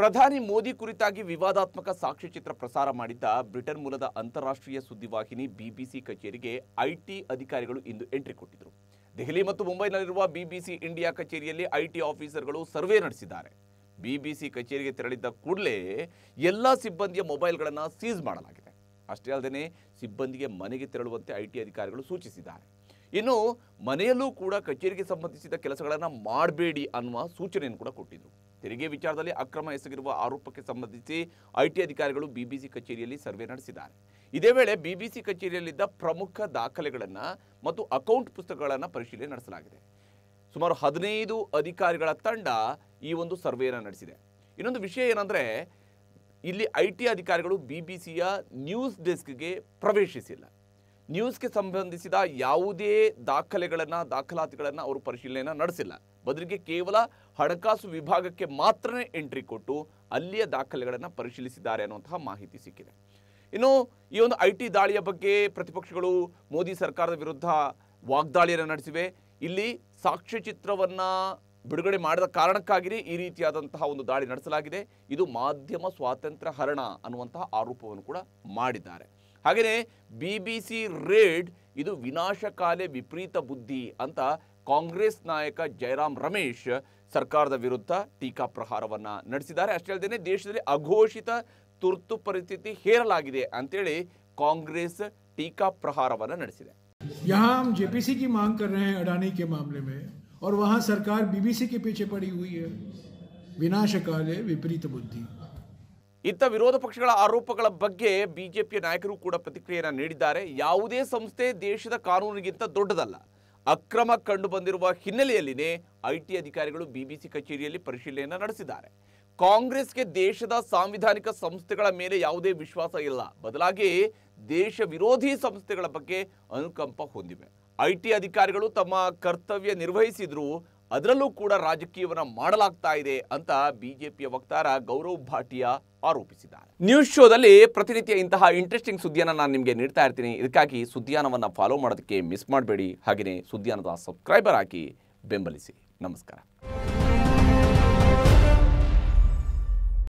ಪ್ರಧಾನಿ ಮೋದಿ ಕುರಿತಾಗಿ ವಿವಾದಾತ್ಮಕ ಸಾಕ್ಷ್ಯಚಿತ್ರ ಪ್ರಸಾರ ಮಾಡಿದ್ದ ಬ್ರಿಟನ್ ಮೂಲದ ಅಂತಾರಾಷ್ಟ್ರೀಯ ಸುದ್ದಿವಾಹಿನಿ ಬಿಬಿಸಿ ಕಚೇರಿಗೆ ಐಟಿ ಅಧಿಕಾರಿಗಳು ಇಂದು ಎಂಟ್ರಿ ಕೊಟ್ಟಿದ್ರು ದೆಹಲಿ ಮತ್ತು ಮುಂಬೈನಲ್ಲಿರುವ ಬಿಬಿಸಿ ಇಂಡಿಯಾ ಕಚೇರಿಯಲ್ಲಿ ಐಟಿ ಆಫೀಸರ್ಗಳು ಸರ್ವೆ ನಡೆಸಿದ್ದಾರೆ ಬಿಬಿಸಿ ಕಚೇರಿಗೆ ತೆರಳಿದ್ದ ಕೂಡಲೇ ಎಲ್ಲ ಸಿಬ್ಬಂದಿಯ ಮೊಬೈಲ್ಗಳನ್ನು ಸೀಸ್ ಮಾಡಲಾಗಿದೆ ಅಷ್ಟೇ ಅಲ್ಲದೆ ಸಿಬ್ಬಂದಿಗೆ ಮನೆಗೆ ತೆರಳುವಂತೆ ಐಟಿ ಅಧಿಕಾರಿಗಳು ಸೂಚಿಸಿದ್ದಾರೆ ಇನ್ನು ಮನೆಯಲ್ಲೂ ಕೂಡ ಕಚೇರಿಗೆ ಸಂಬಂಧಿಸಿದ ಕೆಲಸಗಳನ್ನು ಮಾಡಬೇಡಿ ಅನ್ನುವ ಸೂಚನೆಯನ್ನು ಕೂಡ ಕೊಟ್ಟಿದ್ದರು ತೆರಿಗೆ ವಿಚಾರದಲ್ಲಿ ಅಕ್ರಮ ಎಸಗಿರುವ ಆರೋಪಕ್ಕೆ ಸಂಬಂಧಿಸಿ ಐಟಿ ಅಧಿಕಾರಿಗಳು ಬಿಬಿಸಿ ಕಚೇರಿಯಲ್ಲಿ ಸರ್ವೆ ನಡೆಸಿದ್ದಾರೆ ಇದೇ ವೇಳೆ ಬಿಬಿಸಿ ಕಚೇರಿಯಲ್ಲಿದ್ದ ಪ್ರಮುಖ ದಾಖಲೆಗಳನ್ನು ಮತ್ತು ಅಕೌಂಟ್ ಪುಸ್ತಕಗಳನ್ನು ಪರಿಶೀಲನೆ ನಡೆಸಲಾಗಿದೆ ಸುಮಾರು ಹದಿನೈದು ಅಧಿಕಾರಿಗಳ ತಂಡ ಈ ಒಂದು ಸರ್ವೆಯನ್ನು ನಡೆಸಿದೆ ಇನ್ನೊಂದು ವಿಷಯ ಏನಂದ್ರೆ ಇಲ್ಲಿ ಐಟಿ ಅಧಿಕಾರಿಗಳು ಬಿಬಿಸಿಯ ಬಿ ಸಿಯ ನ್ಯೂಸ್ ಡೆಸ್ಕ್ಗೆ ಪ್ರವೇಶಿಸಿಲ್ಲ ನ್ಯೂಸ್ಗೆ ಸಂಬಂಧಿಸಿದ ಯಾವುದೇ ದಾಖಲೆಗಳನ್ನು ದಾಖಲಾತಿಗಳನ್ನು ಅವರು ಪರಿಶೀಲನೆಯನ್ನು ನಡೆಸಿಲ್ಲ ಬದಲಿಗೆ ಕೇವಲ ಹಣಕಾಸು ವಿಭಾಗಕ್ಕೆ ಮಾತ್ರ ಎಂಟ್ರಿ ಕೊಟ್ಟು ಅಲ್ಲಿಯ ದಾಖಲೆಗಳನ್ನು ಪರಿಶೀಲಿಸಿದ್ದಾರೆ ಅನ್ನುವಂತಹ ಮಾಹಿತಿ ಸಿಕ್ಕಿದೆ ಇನ್ನು ಈ ಒಂದು ಐ ಟಿ ದಾಳಿಯ ಬಗ್ಗೆ ಪ್ರತಿಪಕ್ಷಗಳು ಮೋದಿ ಸರ್ಕಾರದ ವಿರುದ್ಧ ವಾಗ್ದಾಳಿಯನ್ನು ನಡೆಸಿವೆ ಇಲ್ಲಿ ಸಾಕ್ಷ್ಯಚಿತ್ರವನ್ನು ಬಿಡುಗಡೆ ಮಾಡಿದ ಕಾರಣಕ್ಕಾಗಿಯೇ ಈ ರೀತಿಯಾದಂತಹ ಒಂದು ದಾಳಿ ನಡೆಸಲಾಗಿದೆ ಇದು ಮಾಧ್ಯಮ ಸ್ವಾತಂತ್ರ್ಯ ಹರಣ ಅನ್ನುವಂತಹ ಆರೋಪವನ್ನು ಕೂಡ ಮಾಡಿದ್ದಾರೆ ಹಾಗೆಯೇ ಬಿ ಬಿ ಸಿ ರೇಡ್ ಇದು ವಿನಾಶಕಾಲೆ ವಿಪರೀತ ಬುದ್ಧಿ ಅಂತ ಕಾಂಗ್ರೆಸ್ ನಾಯಕ ಜಯರಾಮ್ ರಮೇಶ್ ಸರ್ಕಾರದ ವಿರುದ್ಧ ಟೀಕಾ ಪ್ರಹಾರವನ್ನ ನಡೆಸಿದ್ದಾರೆ ಅಷ್ಟೇ ಅಲ್ಲದೆ ದೇಶದಲ್ಲಿ ಅಘೋಷಿತ ತುರ್ತು ಪರಿಸ್ಥಿತಿ ಹೇರಲಾಗಿದೆ ಅಂತೇಳಿ ಕಾಂಗ್ರೆಸ್ ಟೀಕಾ ಪ್ರಹಾರವನ್ನು ನಡೆಸಿದೆ ಯಾಮ್ ಜೆ ಪಿ ಸಿ मांग ಅಡಾನಿ रहे हैं ಕೆ के मामले में और वहाँ सरकार बीबीसी के ಇಂಥ ವಿರೋಧ ಪಕ್ಷಗಳ ಆರೋಪಗಳ ಬಗ್ಗೆ ಬಿಜೆಪಿಯ ನಾಯಕರು ಕೂಡ ಪ್ರತಿಕ್ರಿಯೆಯನ್ನು ನೀಡಿದ್ದಾರೆ ಯಾವುದೇ ಸಂಸ್ಥೆ ದೇಶದ ಕಾನೂನಿಗಿಂತ ದೊಡ್ಡದಲ್ಲ ಅಕ್ರಮ ಕಂಡು ಬಂದಿರುವ ಹಿನ್ನೆಲೆಯಲ್ಲಿನೇ ಐಟಿ ಅಧಿಕಾರಿಗಳು ಬಿಬಿಸಿ ಕಚೇರಿಯಲ್ಲಿ ಪರಿಶೀಲನೆಯನ್ನು ನಡೆಸಿದ್ದಾರೆ ಕಾಂಗ್ರೆಸ್ಗೆ ದೇಶದ ಸಾಂವಿಧಾನಿಕ ಸಂಸ್ಥೆಗಳ ಮೇಲೆ ಯಾವುದೇ ವಿಶ್ವಾಸ ಇಲ್ಲ ಬದಲಾಗಿ ದೇಶ ವಿರೋಧಿ ಸಂಸ್ಥೆಗಳ ಬಗ್ಗೆ ಅನುಕಂಪ ಹೊಂದಿವೆ ಐಟಿ ಅಧಿಕಾರಿಗಳು ತಮ್ಮ ಕರ್ತವ್ಯ ನಿರ್ವಹಿಸಿದ್ರು ಅದರಲ್ಲೂ ಕೂಡ ರಾಜಕೀಯವನ್ನು ಮಾಡಲಾಗ್ತಾ ಇದೆ ಅಂತ ಬಿಜೆಪಿಯ ವಕ್ತಾರ ಗೌರವ್ ಭಾಟಿಯಾ ಆರೋಪಿಸಿದ್ದಾರೆ ನ್ಯೂಸ್ ಶೋದಲ್ಲಿ ಪ್ರತಿನಿತ್ಯ ಇಂತಹ ಇಂಟ್ರೆಸ್ಟಿಂಗ್ ಸುದ್ದಿಯನ್ನು ನಾನು ನಿಮಗೆ ನೀಡ್ತಾ ಇರ್ತೀನಿ ಇದಕ್ಕಾಗಿ ಸುದ್ದಿಯಾನವನ್ನು ಫಾಲೋ ಮಾಡೋದಕ್ಕೆ ಮಿಸ್ ಮಾಡಬೇಡಿ ಹಾಗೆಯೇ ಸುದ್ದಿಯಾನದ ಸಬ್ಸ್ಕ್ರೈಬರ್ ಹಾಕಿ ಬೆಂಬಲಿಸಿ ನಮಸ್ಕಾರ